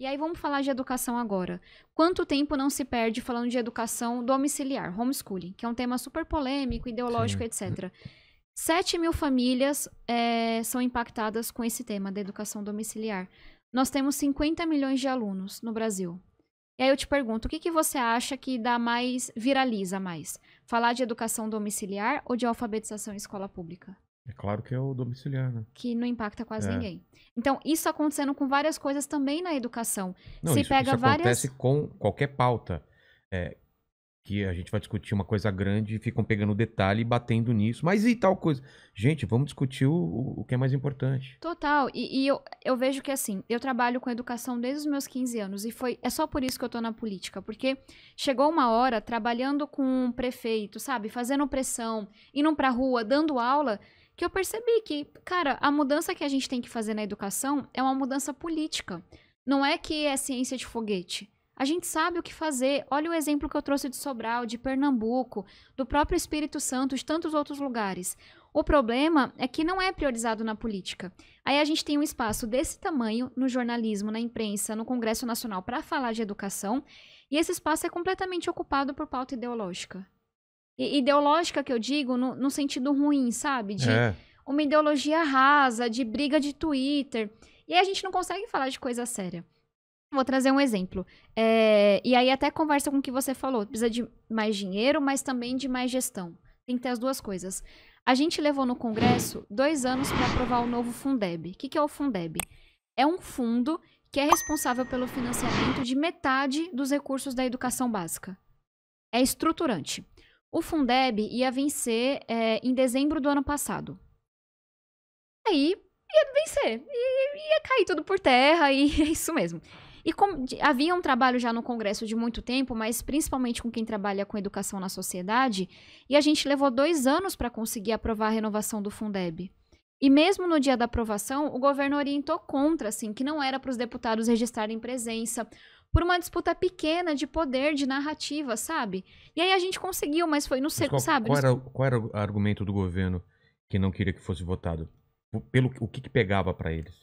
E aí vamos falar de educação agora. Quanto tempo não se perde falando de educação domiciliar, homeschooling, que é um tema super polêmico, ideológico, Sim. etc. 7 mil famílias é, são impactadas com esse tema da educação domiciliar. Nós temos 50 milhões de alunos no Brasil. E aí eu te pergunto, o que, que você acha que dá mais, viraliza mais? Falar de educação domiciliar ou de alfabetização em escola pública? É claro que é o domiciliar, né? Que não impacta quase é. ninguém. Então, isso acontecendo com várias coisas também na educação. Não, Se isso, pega isso várias... acontece com qualquer pauta. É, que a gente vai discutir uma coisa grande e ficam pegando detalhe e batendo nisso. Mas e tal coisa? Gente, vamos discutir o, o que é mais importante. Total. E, e, eu, eu vejo que, assim, eu trabalho com educação desde os meus 15 anos. E foi é só por isso que eu tô na política. Porque chegou uma hora trabalhando com um prefeito, sabe? Fazendo pressão, indo pra rua, dando aula que eu percebi que, cara, a mudança que a gente tem que fazer na educação é uma mudança política. Não é que é ciência de foguete. A gente sabe o que fazer. Olha o exemplo que eu trouxe de Sobral, de Pernambuco, do próprio Espírito Santo, de tantos outros lugares. O problema é que não é priorizado na política. Aí a gente tem um espaço desse tamanho no jornalismo, na imprensa, no Congresso Nacional para falar de educação, e esse espaço é completamente ocupado por pauta ideológica ideológica que eu digo, no, no sentido ruim, sabe? De é. uma ideologia rasa, de briga de Twitter. E aí a gente não consegue falar de coisa séria. Vou trazer um exemplo. É, e aí até conversa com o que você falou. Precisa de mais dinheiro, mas também de mais gestão. Tem que ter as duas coisas. A gente levou no Congresso dois anos para aprovar o novo Fundeb. O que, que é o Fundeb? É um fundo que é responsável pelo financiamento de metade dos recursos da educação básica. É estruturante. O Fundeb ia vencer é, em dezembro do ano passado. Aí ia vencer, ia, ia cair tudo por terra e é isso mesmo. E com, havia um trabalho já no Congresso de muito tempo, mas principalmente com quem trabalha com educação na sociedade, e a gente levou dois anos para conseguir aprovar a renovação do Fundeb. E mesmo no dia da aprovação, o governo orientou contra, assim, que não era para os deputados registrarem presença por uma disputa pequena de poder, de narrativa, sabe? E aí a gente conseguiu, mas foi no seco, sabe? Qual era, qual era o argumento do governo que não queria que fosse votado? Pelo o que, que pegava para eles?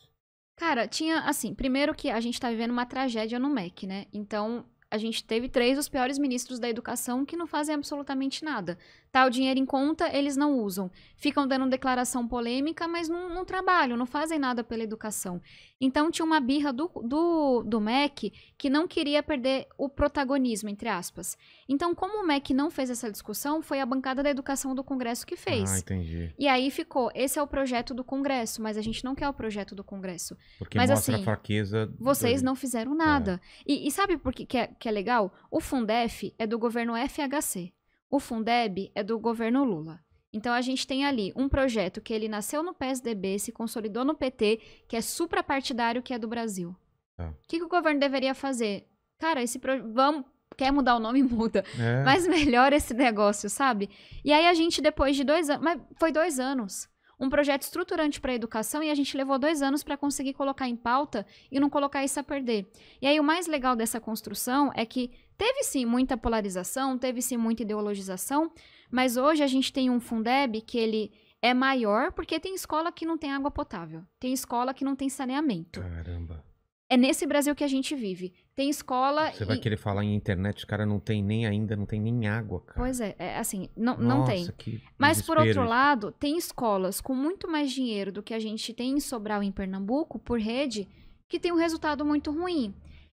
Cara, tinha assim, primeiro que a gente tá vivendo uma tragédia no MEC, né? Então, a gente teve três dos piores ministros da educação que não fazem absolutamente nada. Tá, o dinheiro em conta eles não usam. Ficam dando declaração polêmica, mas não, não trabalham, não fazem nada pela educação. Então tinha uma birra do, do, do MEC que não queria perder o protagonismo, entre aspas. Então, como o MEC não fez essa discussão, foi a bancada da educação do Congresso que fez. Ah, entendi. E aí ficou, esse é o projeto do Congresso, mas a gente não quer o projeto do Congresso. Porque mas, mostra assim, a fraqueza. Vocês do... não fizeram nada. É. E, e, sabe por que, que, é, que é legal? O Fundef é do governo FHC. O Fundeb é do governo Lula. Então a gente tem ali um projeto que ele nasceu no PSDB, se consolidou no PT, que é suprapartidário, que é do Brasil. É. O é. que, que, o governo deveria fazer? Cara, esse projeto, vamos quer mudar o nome muda, é. mas melhora esse negócio, sabe? E aí a gente depois de dois anos, mas foi dois anos um projeto estruturante para a educação e a gente levou dois anos para conseguir colocar em pauta e não colocar isso a perder. E aí o mais legal dessa construção é que teve sim muita polarização, teve sim muita ideologização, mas hoje a gente tem um Fundeb que ele é maior porque tem escola que não tem água potável, tem escola que não tem saneamento. Caramba. É nesse Brasil que a gente vive. Tem escola. Você e... vai querer falar em internet, cara, não tem nem ainda, não tem nem água, cara. Pois é, é assim, não, Nossa, não tem. Que Mas por outro lado, tem escolas com muito mais dinheiro do que a gente tem em Sobral em Pernambuco, por rede, que tem um resultado muito ruim.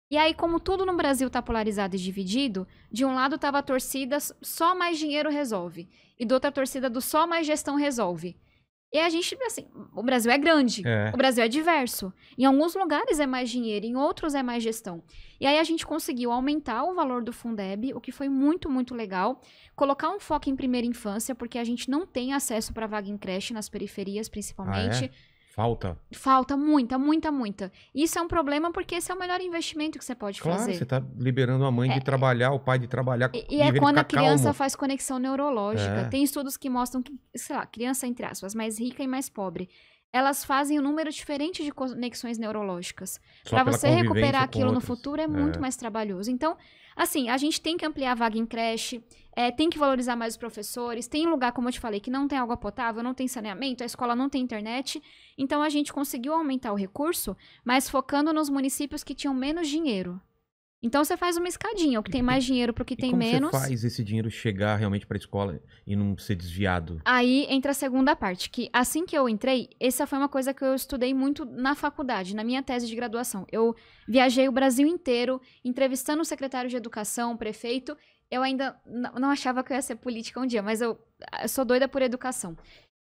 E aí, como tudo no Brasil está polarizado e dividido, de um lado estava a torcida só mais dinheiro resolve, e do outro a torcida do só mais gestão resolve. E a gente, assim, o Brasil é grande, é. o Brasil é diverso. Em alguns lugares é mais dinheiro, em outros é mais gestão. E aí a gente conseguiu aumentar o valor do Fundeb, o que foi muito, muito legal. Colocar um foco em primeira infância, porque a gente não tem acesso para vaga em creche nas periferias, principalmente. Ah, é? Falta. Falta muita, muita, muita. Isso é um problema porque esse é o melhor investimento que você pode claro, fazer. você está liberando a mãe é, de é. trabalhar, o pai de trabalhar. E, e é quando a criança calmo. faz conexão neurológica. É. Tem estudos que mostram que, sei lá, criança, entre aspas, mais rica e mais pobre, elas fazem um número diferente de conexões neurológicas. Para você recuperar aquilo no futuro é muito é. mais trabalhoso. Então, assim, a gente tem que ampliar a vaga em creche, é, tem que valorizar mais os professores, tem lugar, como eu te falei, que não tem água potável, não tem saneamento, a escola não tem internet. Então, a gente conseguiu aumentar o recurso, mas focando nos municípios que tinham menos dinheiro. Então você faz uma escadinha, o que tem mais dinheiro para o que e tem como menos. Como você faz esse dinheiro chegar realmente para a escola e não ser desviado? Aí entra a segunda parte, que assim que eu entrei, essa foi uma coisa que eu estudei muito na faculdade, na minha tese de graduação. Eu viajei o Brasil inteiro, entrevistando o secretário de educação, o prefeito. Eu ainda não achava que eu ia ser política um dia, mas eu, eu sou doida por educação.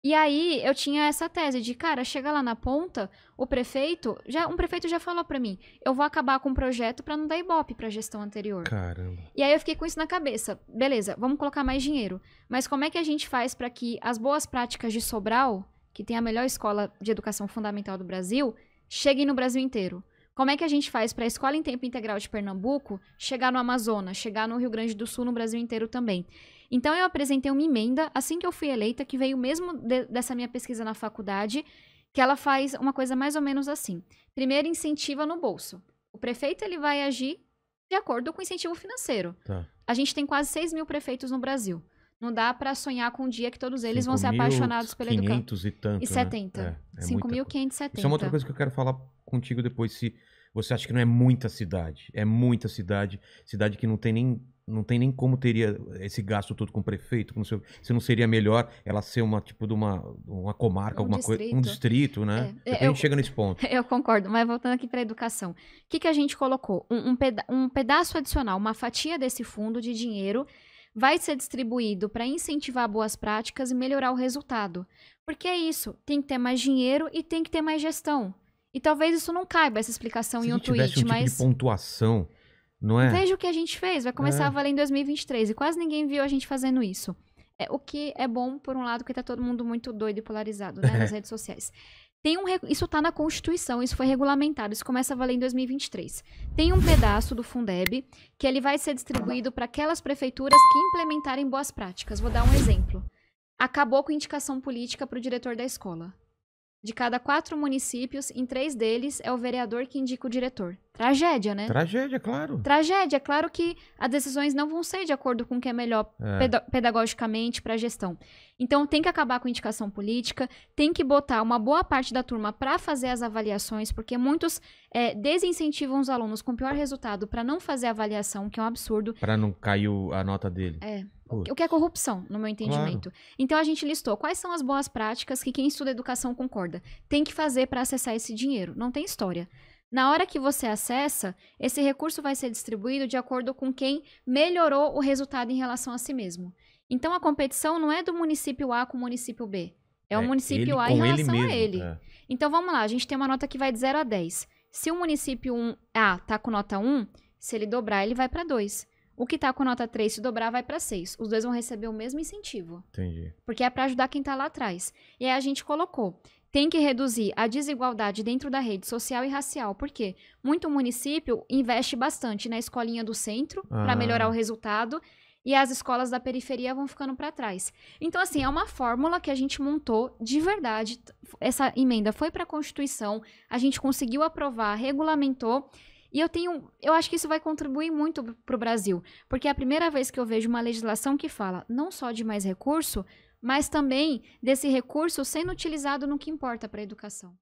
E aí eu tinha essa tese de, cara, chega lá na ponta, o prefeito, já um prefeito já falou para mim, eu vou acabar com o um projeto para não dar ibope para a gestão anterior. Caramba. E aí eu fiquei com isso na cabeça. Beleza, vamos colocar mais dinheiro. Mas como é que a gente faz para que as boas práticas de Sobral, que tem a melhor escola de educação fundamental do Brasil, cheguem no Brasil inteiro? Como é que a gente faz para a escola em tempo integral de Pernambuco chegar no Amazonas, chegar no Rio Grande do Sul, no Brasil inteiro também? Então eu apresentei uma emenda assim que eu fui eleita, que veio mesmo de, dessa minha pesquisa na faculdade, que ela faz uma coisa mais ou menos assim. Primeiro incentiva no bolso. O prefeito ele vai agir de acordo com o incentivo financeiro. Tá. A gente tem quase 6 mil prefeitos no Brasil. Não dá para sonhar com um dia que todos eles 5. vão ser apaixonados pela educação. 500 e tanto, e 70. Né? É, é 5.570. Isso é uma outra coisa que eu quero falar contigo depois, se você acha que não é muita cidade. É muita cidade, cidade que não tem nem não tem nem como teria esse gasto todo com o prefeito, não sei, se não seria melhor ela ser uma tipo de uma, uma comarca, um alguma distrito. coisa, um distrito, né? É, é eu, a gente chega nesse ponto. Eu concordo, mas voltando aqui para a educação, o que, que a gente colocou? Um, um, peda um pedaço adicional, uma fatia desse fundo de dinheiro vai ser distribuído para incentivar boas práticas e melhorar o resultado. Porque é isso, tem que ter mais dinheiro e tem que ter mais gestão. E talvez isso não caiba essa explicação Se em um tweet, um tipo mas de pontuação não é? Veja o que a gente fez, vai começar é. a valer em 2023 e quase ninguém viu a gente fazendo isso. É, o que é bom, por um lado, que tá todo mundo muito doido e polarizado né, nas redes sociais. Tem um, isso está na Constituição, isso foi regulamentado, isso começa a valer em 2023. Tem um pedaço do Fundeb que ele vai ser distribuído para aquelas prefeituras que implementarem boas práticas. Vou dar um exemplo. Acabou com indicação política para o diretor da escola. De cada quatro municípios, em três deles é o vereador que indica o diretor. Tragédia, né? Tragédia, claro. Tragédia. É claro que as decisões não vão ser de acordo com o que é melhor é. pedagogicamente para a gestão. Então, tem que acabar com a indicação política, tem que botar uma boa parte da turma para fazer as avaliações, porque muitos é, desincentivam os alunos com pior resultado para não fazer avaliação, que é um absurdo. Para não cair a nota dele. É. Putz. O que é corrupção, no meu entendimento. Claro. Então a gente listou quais são as boas práticas que quem estuda educação concorda. Tem que fazer para acessar esse dinheiro. Não tem história. Na hora que você acessa, esse recurso vai ser distribuído de acordo com quem melhorou o resultado em relação a si mesmo. Então a competição não é do município A com o município B. É, é o município A em relação ele mesmo, a ele. É. Então vamos lá, a gente tem uma nota que vai de 0 a 10. Se o município 1 A tá com nota 1, se ele dobrar, ele vai para 2. O que tá com nota 3, se dobrar, vai para 6. Os dois vão receber o mesmo incentivo. Entendi. Porque é para ajudar quem está lá atrás. E aí a gente colocou tem que reduzir a desigualdade dentro da rede social e racial, porque muito município investe bastante na escolinha do centro ah. para melhorar o resultado e as escolas da periferia vão ficando para trás. Então, assim, é uma fórmula que a gente montou de verdade. Essa emenda foi para a Constituição, a gente conseguiu aprovar, regulamentou. E eu tenho, eu acho que isso vai contribuir muito para o Brasil, porque é a primeira vez que eu vejo uma legislação que fala não só de mais recurso, mas também desse recurso sendo utilizado no que importa para a educação.